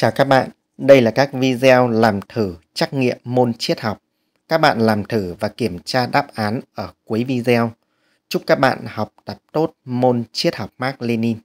Chào các bạn, đây là các video làm thử trắc nghiệm môn triết học. Các bạn làm thử và kiểm tra đáp án ở cuối video. Chúc các bạn học tập tốt môn triết học Mark Lenin.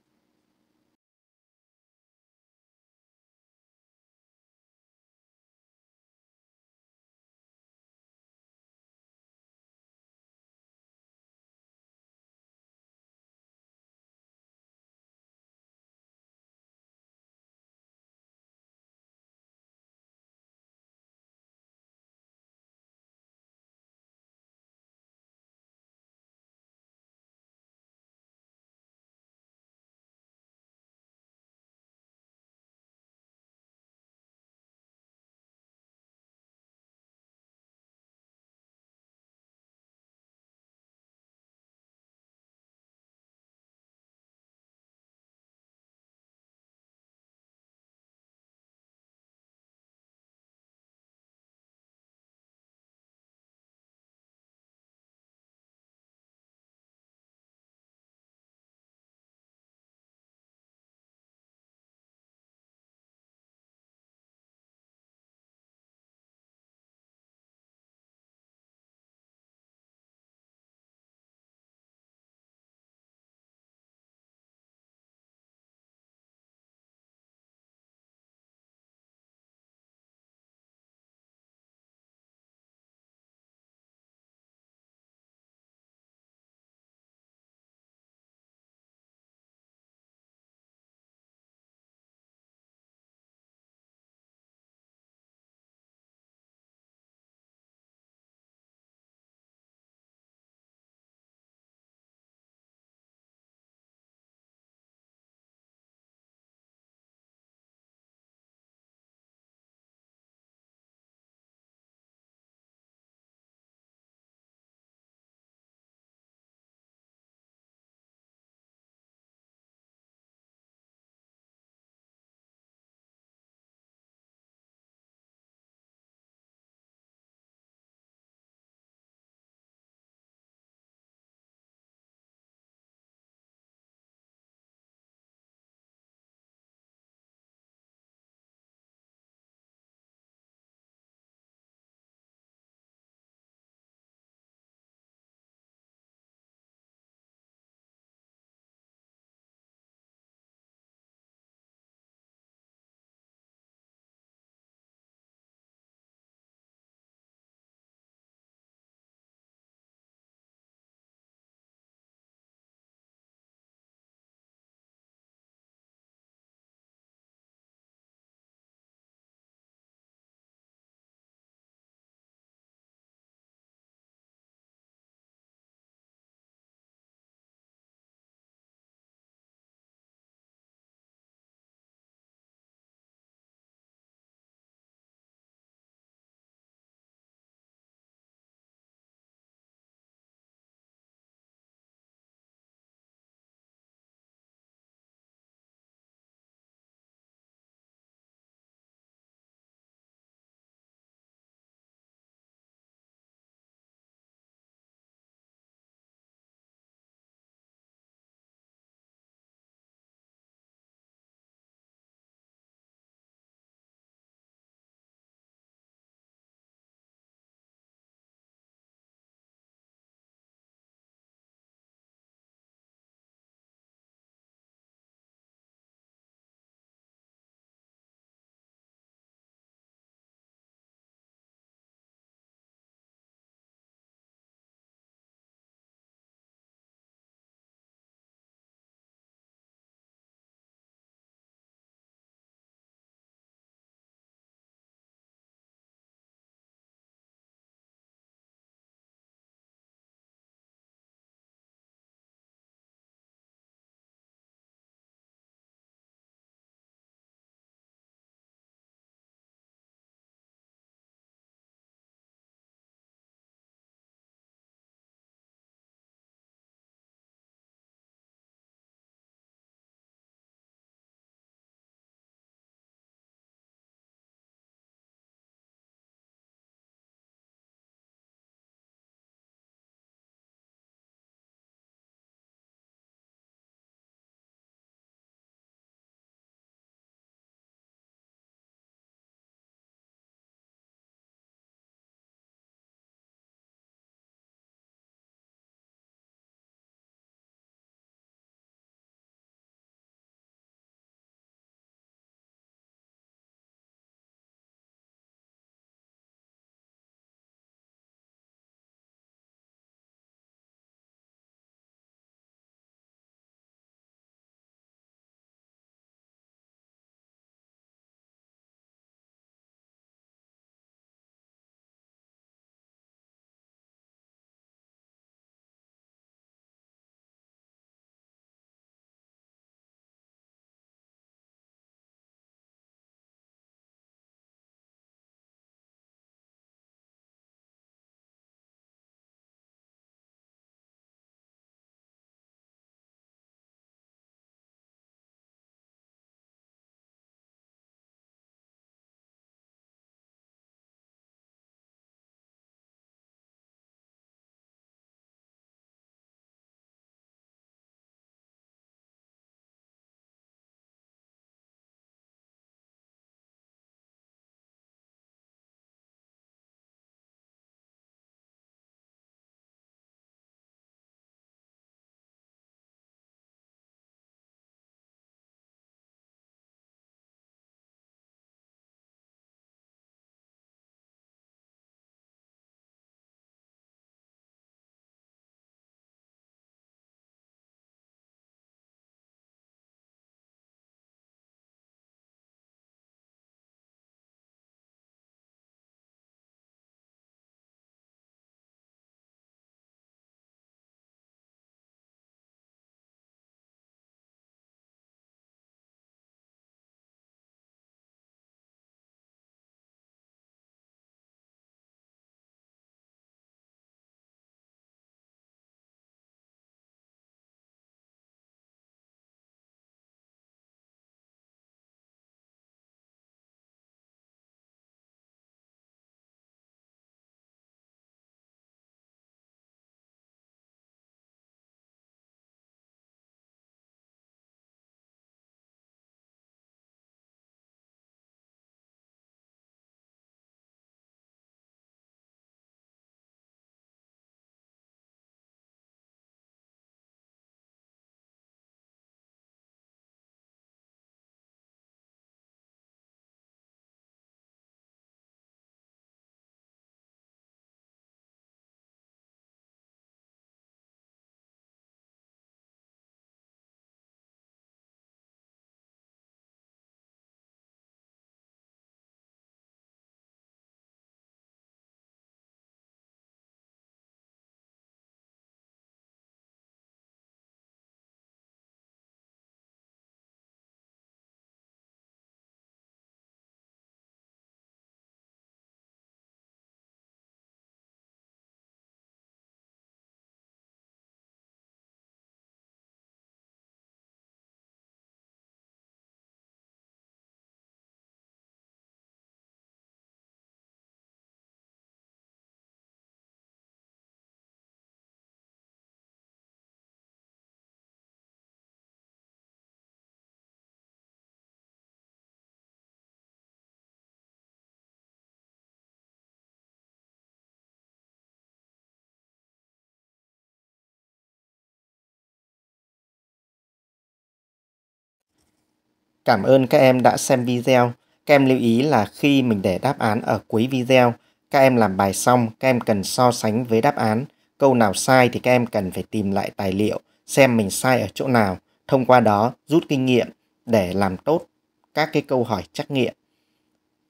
Cảm ơn các em đã xem video. Các em lưu ý là khi mình để đáp án ở cuối video, các em làm bài xong, các em cần so sánh với đáp án. Câu nào sai thì các em cần phải tìm lại tài liệu, xem mình sai ở chỗ nào. Thông qua đó, rút kinh nghiệm để làm tốt các cái câu hỏi trắc nghiệm.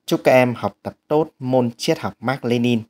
Chúc các em học tập tốt môn triết học Mark Lenin.